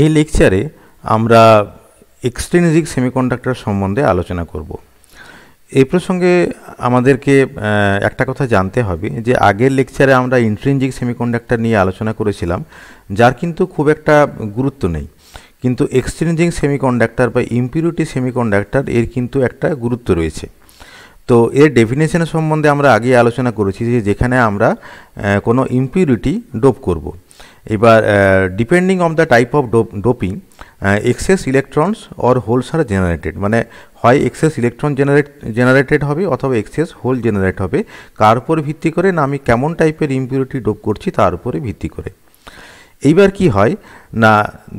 এই লেকচারে আমরা এক্সট্রিনজিক সেমিকন্ডাক্টর সম্বন্ধে আলোচনা করব এই প্রসঙ্গে আমাদেরকে একটা কথা জানতে হবে যে আগের লেকচারে আমরা ইন্ট্রিনজিক সেমিকন্ডাক্টর নিয়ে আলোচনা করেছিলাম যার কিন্তু খুব একটা গুরুত্ব নেই কিন্তু এক্সট্রিনজিক সেমিকন্ডাক্টর বা ইম্পিউরিটি সেমিকন্ডাক্টর এর কিন্তু একটা গুরুত্ব রয়েছে তো এর ডেফিনেশন সম্বন্ধে আমরা আগে আলোচনা করেছি যে যেখানে আমরা কোনো ইম্পিউরিটি ডোপ করব। এবার depending on the type of doping excess electrons or holes are generated মানে হয় এক্সেস ইলেকট্রন জেনারেট জেনারেটেড হবে অথবা এক্সেস হোল জেনারেট হবে কার উপর ভিত্তি করে না আমি কেমন টাইপের ইম্পিউরিটি ডোপ করছি তার উপরে ভিত্তি করে এইবার কি হয় না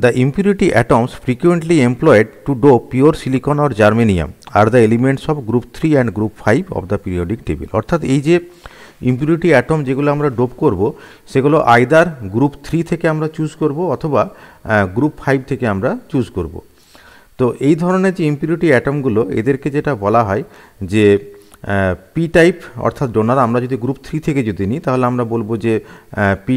the impurity atoms frequently employed to dope pure silicon or germanium are the elements of group three and group five of the periodic table অর্থাৎ এই যে ইম্পিউরিটি অ্যাটম যেগুলো আমরা ডোপ করব সেগুলো আইদার গ্রুপ থ্রি থেকে আমরা চুজ করব অথবা গ্রুপ ফাইভ থেকে আমরা চুজ করব তো এই ধরনের যে ইম্পিউরিটি অ্যাটমগুলো এদেরকে যেটা বলা হয় যে পি টাইপ অর্থাৎ ডোনার আমরা যদি গ্রুপ থ্রি থেকে যদি নিই তাহলে আমরা বলবো যে পি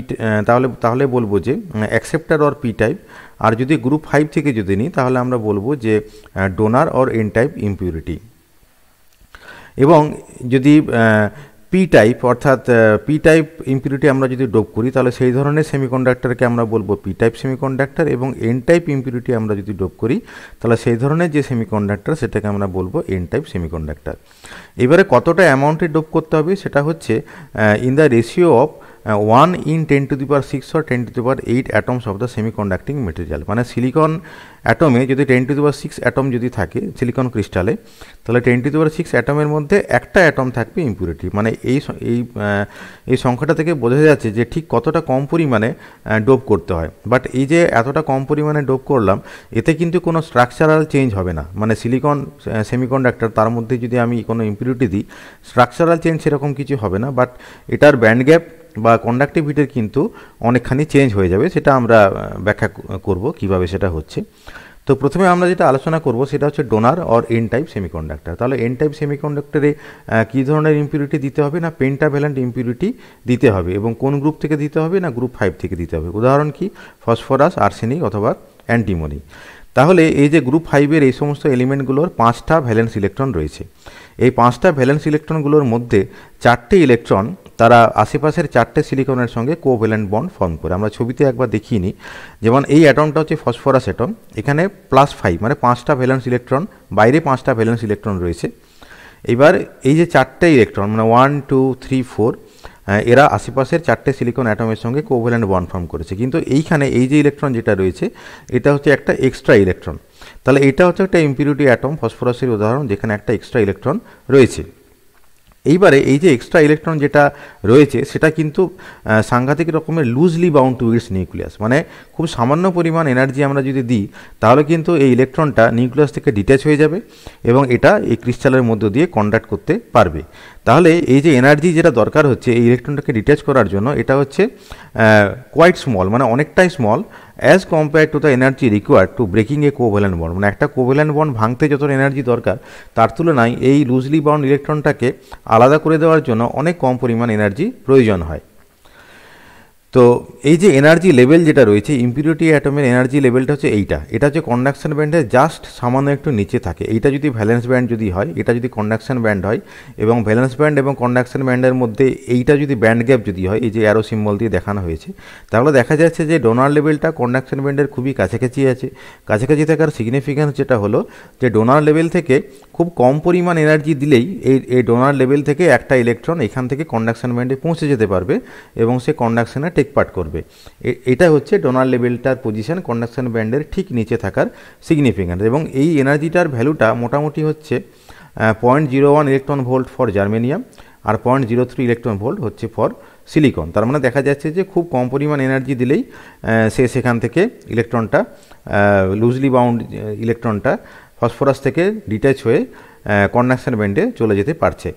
তাহলে তাহলে বলবো যে অ্যাকসেপ্টার অর পি টাইপ আর যদি গ্রুপ ফাইভ থেকে যদি নিই তাহলে আমরা বলবো যে donor or N type impurity এবং যদি পি টাইপ অর্থাৎ পি টাইপ ইম্পিউরিটি আমরা যদি ডোপ করি তাহলে সেই ধরনের সেমিকন্ডাক্টারকে আমরা বলবো পি টাইপ সেমিকন্ডাক্টর এবং এন টাইপ ইম্পিউরিটি আমরা যদি ডোপ করি তাহলে সেই ধরনের যে সেমিকন্ডাক্টার সেটাকে আমরা বলবো এন টাইপ সেমিকন্ডাক্টর এবারে কতটা অ্যামাউন্টে ডোপ করতে হবে সেটা হচ্ছে in the ratio of in ten to the the six or ten to the the eight atoms of the semiconducting material মানে সিলিকন অ্যাটমে যদি ten to the power six atom যদি থাকে সিলিকন ক্রিস্টালে তাহলে ten to the power six অ্যাটমের মধ্যে একটা অ্যাটম থাকবে ইম্পিউরিটি মানে এই এই এই সংখ্যাটা থেকে বোঝা যাচ্ছে যে ঠিক কতটা কম পরিমাণে ডোপ করতে হয় বাট এই যে এতটা কম পরিমাণে ডোপ করলাম এতে কিন্তু কোনো স্ট্রাকচারাল চেঞ্জ হবে না মানে সিলিকন সেমিকন্ডাক্টর তার মধ্যে যদি আমি কোনো ইম্পিউরিটি দিই স্ট্রাকচারাল চেঞ্জ সেরকম কিছু হবে না বাট এটার ব্যান্ড গ্যাপ বা কন্ডাক্টিভিটির কিন্তু অনেকখানি চেঞ্জ হয়ে যাবে সেটা আমরা ব্যাখ্যা করব কিভাবে সেটা হচ্ছে তো প্রথমে আমরা যেটা আলোচনা করব সেটা হচ্ছে donor or N type semiconductor তাহলে এন টাইপ সেমিকন্ডাক্টরে কী ধরনের ইম্পিউরিটি দিতে হবে না পেন্টাভ্যালেন্ট ইম্পিউরিটি দিতে হবে এবং কোন গ্রুপ থেকে দিতে হবে না গ্রুপ ফাইভ থেকে দিতে হবে উদাহরণ কি ফসফরাস আর্সেনিক অথবা অ্যান্টিমনি তাহলে এই যে গ্রুপ ফাইভের এই সমস্ত এলিমেন্টগুলোর পাঁচটা ভ্যালেন্স ইলেকট্রন রয়েছে এই পাঁচটা ভ্যালেন্স ইলেকট্রনগুলোর মধ্যে চারটে ইলেকট্রন তারা আশেপাশের চারটে সিলিকনের সঙ্গে কোভ্যালেন্ট বন্ড ফর্ম করে আমরা ছবিতে একবার দেখিয়ে নিই যেমন এই অ্যাটমটা হচ্ছে ফসফরাস অ্যাটম এখানে প্লাস ফাইভ মানে পাঁচটা ভ্যালেন্স ইলেকট্রন বাইরে পাঁচটা ভ্যালেন্স ইলেকট্রন রয়েছে এবার এই যে চারটে ইলেকট্রন মানে ওয়ান টু থ্রি ফোর এরা আশেপাশের চারটে সিলিকন অ্যাটমের সঙ্গে কোভ্যালেন্ট বন্ড ফর্ম করেছে কিন্তু এইখানে এই যে ইলেকট্রন যেটা রয়েছে এটা হচ্ছে একটা এক্সট্রা ইলেকট্রন তাহলে এটা হচ্ছে একটা ইম্পিউরিটি অ্যাটম ফসফরাসের উদাহরণ যেখানে একটা এক্সট্রা ইলেকট্রন রয়েছে এইবারে এই যে এক্সট্রা ইলেকট্রন যেটা রয়েছে সেটা কিন্তু সাংঘাতিক রকমের loosely bound to its nucleus মানে খুব সামান্য পরিমাণ এনার্জি আমরা যদি দিই তাহলে কিন্তু এই ইলেকট্রনটা নিউক্লিয়াস থেকে ডিট্যাচ হয়ে যাবে এবং এটা এই ক্রিস্টালের মধ্য দিয়ে কন্ডাক্ট করতে পারবে তাহলে এই যে এনার্জি যেটা দরকার হচ্ছে এই ইলেকট্রনটাকে ডিটাচ করার জন্য এটা হচ্ছে কোয়াইট স্মল মানে অনেকটাই small as compare to the energy required to breaking a covalent bond মানে একটা কোভ্যালেন্ট বন্ড ভাঙতে যত এনার্জি দরকার তার তুলনায় এই লুজলি বাউন্ড ইলেকট্রনটাকে আলাদা করে দেওয়ার জন্য অনেক কম পরিমাণ এনার্জি প্রয়োজন হয় তো এই যে এনার্জি লেভেল যেটা রয়েছে ইম্পিউরিটি অ্যাটমের এনার্জি লেভেলটা হচ্ছে এইটা এটা হচ্ছে কন্ডাকশন ব্যান্ডের জাস্ট সামান্য একটু নিচে থাকে এইটা যদি ভ্যালেন্স ব্যান্ড যদি হয় এটা যদি কন্ডাকশন ব্যান্ড হয় এবং ভ্যালেন্স ব্যান্ড এবং কন্ডাকশন ব্যান্ডের মধ্যে এইটা যদি ব্যান্ড গ্যাপ যদি হয় এই যে অ্যারো সিম্বল দিয়ে দেখানো হয়েছে তাহলে দেখা যাচ্ছে যে ডোনার লেভেলটা কন্ডাকশন ব্যান্ডের খুবই কাছাকাছি আছে কাছাকাছি থাকার সিগনিফিক্যান্স যেটা হলো যে ডোনার লেভেল থেকে খুব কম পরিমাণ এনার্জি দিলেই এই এই ডোনার লেভেল থেকে একটা ইলেকট্রন এখান থেকে কন্ডাকশন ব্যান্ডে পৌঁছে যেতে পারবে এবং সে কন্ডাকশনে টেক পার্ট করবে এটা হচ্ছে ডোনার লেভেলটার পজিশন কন্ডাকশন ব্যান্ডের ঠিক নিচে থাকার সিগনিফিকেন্স এবং এই এনার্জিটার ভ্যালুটা মোটামুটি হচ্ছে point zero one electron volt for germanium আর point zero three electron volt হচ্ছে ফর সিলিকন তার মানে দেখা যাচ্ছে যে খুব কম পরিমাণ এনার্জি দিলেই সে সেখান থেকে ইলেকট্রনটা লুজলি বাউন্ড ইলেকট্রনটা ফসফরাস থেকে ডিট্যাচ হয়ে কন্ডাকশন ব্যান্ডে চলে যেতে পারছে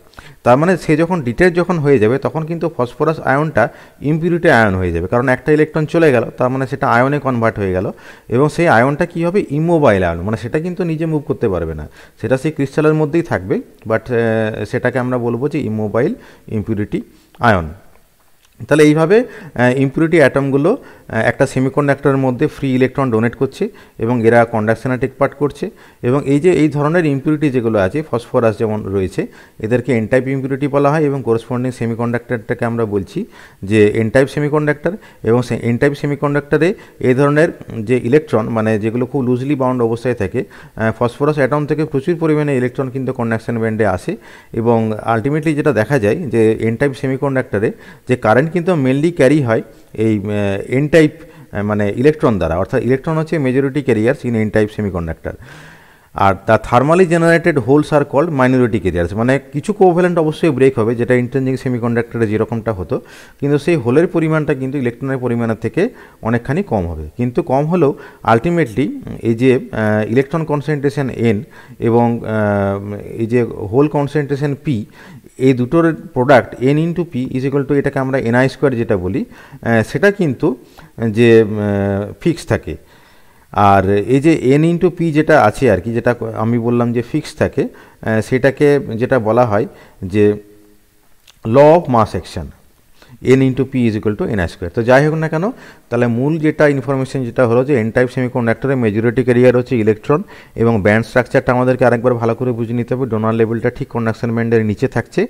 তার মানে সে যখন ডিটেট যখন হয়ে যাবে তখন কিন্তু ফসফরাস আয়নটা ইম্পিউরিটি আয়ন হয়ে যাবে কারণ একটা ইলেকট্রন চলে গেল তার মানে সেটা আয়নে কনভার্ট হয়ে গেল এবং সেই আয়নটা কী হবে ইমোবাইল আয়ন মানে সেটা কিন্তু নিজে মুভ করতে পারবে না সেটা সেই ক্রিস্টালের মধ্যেই থাকবে বাট সেটাকে আমরা বলবো যে ইমোবাইল ইম্পিউরিটি আয়ন তাহলে এইভাবে ইম্পুরিটি অ্যাটমগুলো একটা সেমিকন্ডাক্টরের মধ্যে ফ্রি ইলেকট্রন ডোনেট করছে এবং এরা কন্ডাকশানে টেক পার্ট করছে এবং এই যে এই ধরনের ইম্পিউরিটি যেগুলো আছে ফসফরাস যেমন রয়েছে এদেরকে এনটাইপ ইম্পিউরিটি বলা হয় এবং করসপন্ডিং সেমিকন্ডাক্টরটাকে আমরা বলছি যে এনটাইপ সেমিকন্ডাক্টর এবং সেই এনটাইপ সেমিকন্ডাক্টরে এই ধরনের যে ইলেকট্রন মানে যেগুলো খুব লুজলি বাউন্ড অবস্থায় থাকে ফসফরাস অ্যাটম থেকে প্রচুর পরিমাণে ইলেকট্রন কিন্তু কন্ডাকশন ব্যান্ডে আসে এবং আলটিমেটলি যেটা দেখা যায় যে এনটাইপ সেমিকন্ডাক্টরে যে কারেন্ট কারেন্ট কিন্তু মেনলি ক্যারি হয় এই এন টাইপ মানে ইলেকট্রন দ্বারা অর্থাৎ ইলেকট্রন হচ্ছে majority carriers in n type semiconductor আর তার thermally generated holes are called minority carriers মানে কিছু কোভ্যালেন্ট অবশ্যই ব্রেক হবে যেটা ইন্টারনেজিং সেমিকন্ডাক্টরে যেরকমটা হতো কিন্তু সেই হোলের পরিমাণটা কিন্তু ইলেকট্রনের পরিমাণের থেকে অনেকখানি কম হবে কিন্তু কম হলেও আলটিমেটলি এই যে ইলেকট্রন কনসেন্ট্রেশন এন এবং এই যে হোল কনসেন্ট্রেশন পি এই দুটোর product n into p is equal to এটাকে আমরা এনআই স্কোয়ার যেটা বলি সেটা কিন্তু যে ফিক্স থাকে আর এই যে এন ইন্টু পি যেটা আছে আর কি যেটা আমি বললাম যে ফিক্স থাকে সেটাকে যেটা বলা হয় যে law of mass action n into p is equal to n i square তো যাই হোক না কেন তাহলে মূল যেটা ইনফরমেশন যেটা হলো যে এন টাইপ সেমি সেমিকন্ডাক্টরে মেজরিটি ক্যারিয়ার হচ্ছে ইলেকট্রন এবং ব্যান্ড স্ট্রাকচারটা আমাদেরকে আরেকবার ভালো করে বুঝে নিতে হবে ডোনার লেভেলটা ঠিক কন্ডাকশন ব্যান্ডের নিচে থাকছে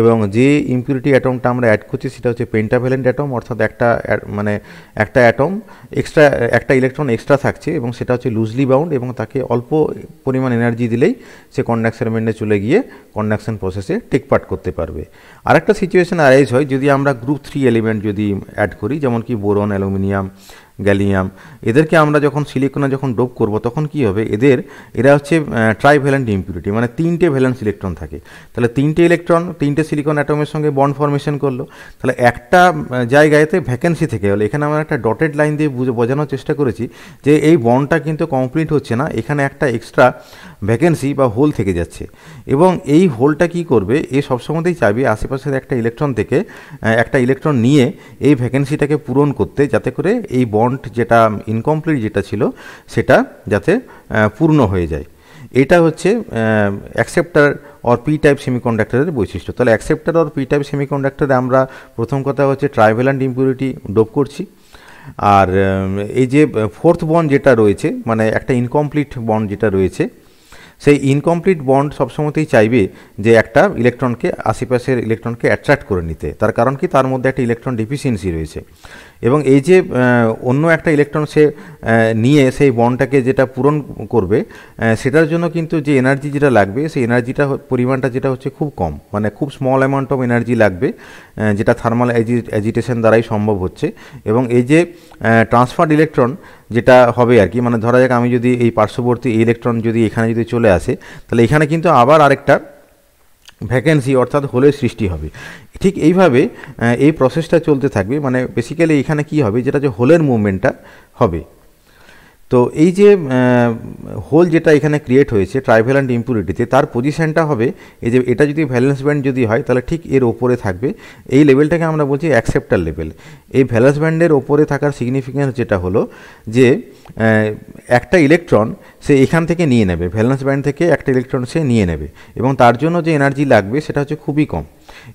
এবং যে ইম্পিউরিটি অ্যাটমটা আমরা অ্যাড করছি সেটা হচ্ছে পেন্টাভ্যালেন্ট অ্যাটম অর্থাৎ একটা মানে একটা অ্যাটম এক্সট্রা একটা ইলেকট্রন এক্সট্রা থাকছে এবং সেটা হচ্ছে লুজলি বাউন্ড এবং তাকে অল্প পরিমাণ এনার্জি দিলেই সে কন্ডাকশন ব্যান্ডে চলে গিয়ে কন্ডাকশন প্রসেসে টেকপাট করতে পারবে আরেকটা সিচুয়েশন অ্যারাইজ হয় যদি আমরা গ্রুপ टू थ्री एलिमेंट जो एड करी जमन कि बोरन अलुमिनियम গ্যালিয়াম এদেরকে আমরা যখন সিলিকনে যখন ডোপ করব তখন কি হবে এদের এরা হচ্ছে ট্রাইভ্যালেন্ট ইম্পিউরিটি মানে তিনটে ভ্যালেন্স ইলেকট্রন থাকে তাহলে তিনটে ইলেকট্রন তিনটে সিলিকন অ্যাটমের সঙ্গে বন্ড ফর্মেশন করলো তাহলে একটা জায়গায়তে ভ্যাকেন্সি থেকে গেলো এখানে আমরা একটা ডটেড লাইন দিয়ে বুঝে বোঝানোর চেষ্টা করেছি যে এই বন্ডটা কিন্তু কমপ্লিট হচ্ছে না এখানে একটা এক্সট্রা ভ্যাকেন্সি বা হোল থেকে যাচ্ছে এবং এই হোলটা কি করবে এ সবসময়তেই চাইবে আশেপাশের একটা ইলেকট্রন থেকে একটা ইলেকট্রন নিয়ে এই ভ্যাকেন্সিটাকে পূরণ করতে যাতে করে এই বন ওয়ান্ট যেটা ইনকমপ্লিট যেটা ছিল সেটা যাতে পূর্ণ হয়ে যায় এটা হচ্ছে অ্যাকসেপ্টার অর পি টাইপ সেমিকন্ডাক্টারের বৈশিষ্ট্য তাহলে অ্যাকসেপ্টার অর পি টাইপ সেমিকন্ডাক্টরে আমরা প্রথম কথা হচ্ছে ট্রাইভেল অ্যান্ড ইম্পিউরিটি ডোপ করছি আর এই যে ফোর্থ বন্ড যেটা রয়েছে মানে একটা ইনকমপ্লিট বন্ড যেটা রয়েছে সেই ইনকমপ্লিট বন্ড সবসময়তেই চাইবে যে একটা ইলেকট্রনকে আশেপাশের ইলেকট্রনকে অ্যাট্রাক্ট করে নিতে তার কারণ কি তার মধ্যে একটা ইলেকট্রন ডিফিসিয়েন্সি রয়েছে এবং এই যে অন্য একটা ইলেকট্রন সে নিয়ে সেই বনটাকে যেটা পূরণ করবে সেটার জন্য কিন্তু যে এনার্জি যেটা লাগবে সেই এনার্জিটা পরিমাণটা যেটা হচ্ছে খুব কম মানে খুব স্মল অ্যামাউন্ট অফ এনার্জি লাগবে যেটা থার্মাল অ্যাজিটেশন দ্বারাই সম্ভব হচ্ছে এবং এই যে ট্রান্সফার্ড ইলেকট্রন যেটা হবে আর কি মানে ধরা যাক আমি যদি এই পার্শ্ববর্তী ইলেকট্রন যদি এখানে যদি চলে আসে তাহলে এখানে কিন্তু আবার আরেকটা ভ্যাকেন্সি অর্থাৎ হোলের সৃষ্টি হবে ঠিক এইভাবে এই প্রসেসটা চলতে থাকবে মানে বেসিক্যালি এখানে কি হবে যেটা যে হোলের মুভমেন্টটা হবে তো এই যে হোল যেটা এখানে ক্রিয়েট হয়েছে ট্রাইভেল অ্যান্ড ইম্পুরিটিতে তার পজিশানটা হবে এই যে এটা যদি ভ্যালেন্স ব্যান্ড যদি হয় তাহলে ঠিক এর ওপরে থাকবে এই লেভেলটাকে আমরা বলছি অ্যাকসেপ্টার লেভেল এই ভ্যালেন্স ব্যান্ডের ওপরে থাকার সিগনিফিকেন্স যেটা হলো যে একটা ইলেকট্রন সে এখান থেকে নিয়ে নেবে ভ্যালেন্স ব্যান্ড থেকে একটা ইলেকট্রন সে নিয়ে নেবে এবং তার জন্য যে এনার্জি লাগবে সেটা হচ্ছে খুবই কম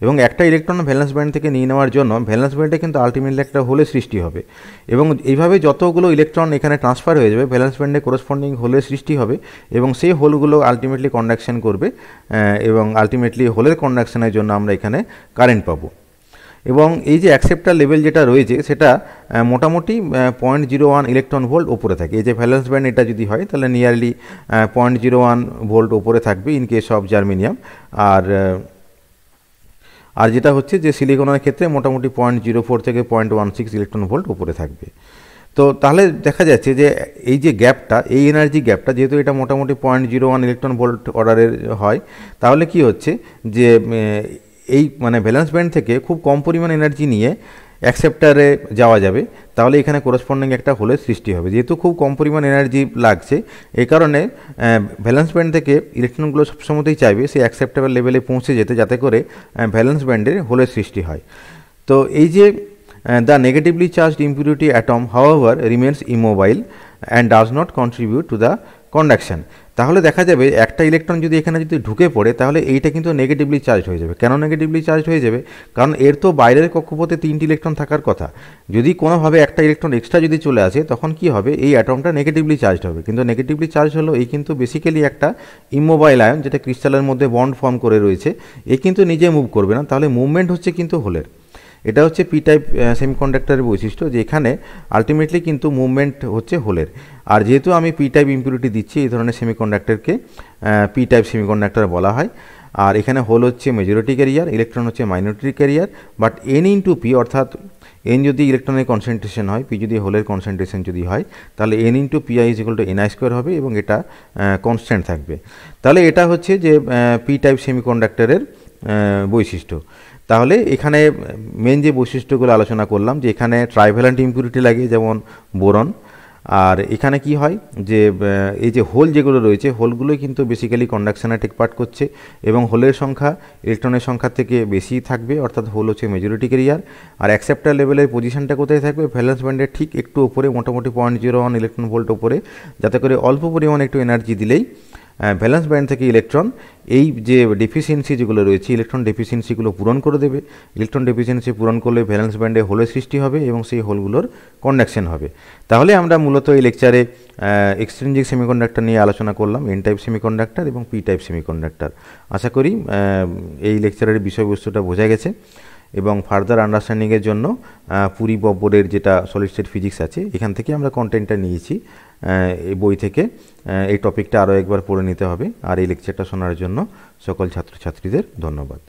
এবং একটা ইলেকট্রন ভ্যালেন্স ব্যান্ড থেকে নিয়ে নেওয়ার জন্য ভ্যালেন্স ব্যান্ডে কিন্তু আলটিমেটলি একটা হোলের সৃষ্টি হবে এবং এইভাবে যতগুলো ইলেকট্রন এখানে ট্রান্সফার হয়ে যাবে ভ্যালেন্স ব্যান্ডে করসপন্ডিং হোলের সৃষ্টি হবে এবং সেই হোলগুলো আলটিমেটলি কন্ডাকশন করবে এবং আলটিমেটলি হোলের কন্ডাকশনের জন্য আমরা এখানে কারেন্ট পাবো এবং এই যে অ্যাকসেপ্টার লেভেল যেটা রয়েছে সেটা মোটামুটি point zero one electron volt ওপরে থাকে এই যে ভ্যালেন্স ব্যান্ড এটা যদি হয় তাহলে nearly point zero one volt ওপরে থাকবে ইন কেস অফ জার্মেনিয়াম আর আর যেটা হচ্ছে যে সিলিকনের ক্ষেত্রে মোটামুটি পয়েন্ট জিরো ফোর থেকে point one six electron volt উপরে থাকবে তো তাহলে দেখা যাচ্ছে যে এই যে গ্যাপটা এই এনার্জি গ্যাপটা যেহেতু এটা মোটামুটি point zero one electron volt অর্ডারের হয় তাহলে কি হচ্ছে যে এই মানে ব্যালেন্স ব্যান্ড থেকে খুব কম পরিমাণ এনার্জি নিয়ে অ্যাকসেপ্টারে যাওয়া যাবে তাহলে এখানে করসপন্ডিং একটা হোলের সৃষ্টি হবে যেহেতু খুব কম পরিমাণ এনার্জি লাগছে এই কারণে ভ্যালেন্স ব্যান্ড থেকে ইলেকট্রনগুলো সবসময়তেই চাইবে সেই অ্যাকসেপ্টেবল লেভেলে পৌঁছে যেতে যাতে করে ভ্যালেন্স ব্যান্ডের হোলের সৃষ্টি হয় তো এই যে the negatively charged impurity atom however remains immobile and does not contribute to the conduction তাহলে দেখা যাবে একটা ইলেকট্রন যদি এখানে যদি ঢুকে পড়ে তাহলে এইটা কিন্তু নেগেটিভলি চার্জ হয়ে যাবে কেন নেগেটিভলি চার্জ হয়ে যাবে কারণ এর তো বাইরের কক্ষপথে তিনটি ইলেকট্রন থাকার কথা যদি কোনোভাবে একটা ইলেকট্রন এক্সট্রা যদি চলে আসে তখন কি হবে এই অ্যাটমটা নেগেটিভলি চার্জ হবে কিন্তু নেগেটিভলি চার্জ হলো এই কিন্তু বেসিক্যালি একটা ইমোবাইল আয়ন যেটা ক্রিস্টালের মধ্যে বন্ড ফর্ম করে রয়েছে এ কিন্তু নিজে মুভ করবে না তাহলে মুভমেন্ট হচ্ছে কিন্তু হোলের এটা হচ্ছে পি টাইপ সেমিকন্ডাক্টরের বৈশিষ্ট্য যে এখানে আলটিমেটলি কিন্তু মুভমেন্ট হচ্ছে হোলের আর যেহেতু আমি পি টাইপ ইম্পিউরিটি দিচ্ছি এই ধরনের সেমিকন্ডাক্টরকে পি টাইপ সেমিকন্ডাক্টর বলা হয় আর এখানে হোল হচ্ছে মেজরিটি ক্যারিয়ার ইলেকট্রন হচ্ছে minority carrier but n into p অর্থাৎ এন যদি ইলেকট্রনের কনসেন্ট্রেশন হয় পি যদি হোলের কনসেন্ট্রেশন যদি হয় তাহলে n in p i is equal to n i square হবে এবং এটা কনস্ট্যান্ট থাকবে তাহলে এটা হচ্ছে যে পি টাইপ সেমিকন্ডাক্টরের বৈশিষ্ট্য তাহলে এখানে মেন যে বৈশিষ্ট্যগুলো আলোচনা করলাম যে এখানে ট্রাইভ্যালেন্ট ইম্পিউরিটি লাগে যেমন বোরন আর এখানে কি হয় যে এই যে হোল যেগুলো রয়েছে হোলগুলোই কিন্তু বেসিক্যালি কন্ডাকশানে টেকপাট করছে এবং হোলের সংখ্যা ইলেকট্রনের সংখ্যা থেকে বেশি থাকবে অর্থাৎ হোল হচ্ছে মেজরিটি কেরিয়ার আর অ্যাকসেপ্টার লেভেলের পজিশানটা কোথায় থাকবে ভ্যালেন্স ব্যান্ডের ঠিক একটু ওপরে মোটামুটি point zero one electron volt ওপরে যাতে করে অল্প পরিমাণ একটু এনার্জি দিলেই ভ্যালেন্স ব্যান্ড থেকে ইলেকট্রন এই যে ডেফিসিয়েন্সি যেগুলো রয়েছে ইলেকট্রন ডেফিসিয়েন্সিগুলো পূরণ করে দেবে ইলেকট্রন ডেফিসিয়েন্সি পূরণ করলে ভ্যালেন্স ব্যান্ডে হোলের সৃষ্টি হবে এবং সেই হোলগুলোর কন্ডাকশন হবে তাহলে আমরা মূলত এই লেকচারে এক্সট্রেঞ্জিক সেমিকন্ডাক্টর নিয়ে আলোচনা করলাম এন টাইপ সেমিকন্ডাক্টর এবং পি টাইপ সেমিকন্ডাক্টর আশা করি এই লেকচারের বিষয়বস্তুটা বোঝা গেছে এবং ফার্দার আন্ডারস্ট্যান্ডিংয়ের জন্য পুরী বব্বরের যেটা সলিড স্টেট ফিজিক্স আছে এখান থেকে আমরা কন্টেন্টটা নিয়েছি এই বই থেকে এই টপিকটা আরও একবার পড়ে নিতে হবে আর এই লেকচারটা শোনার জন্য সকল ছাত্রছাত্রীদের ধন্যবাদ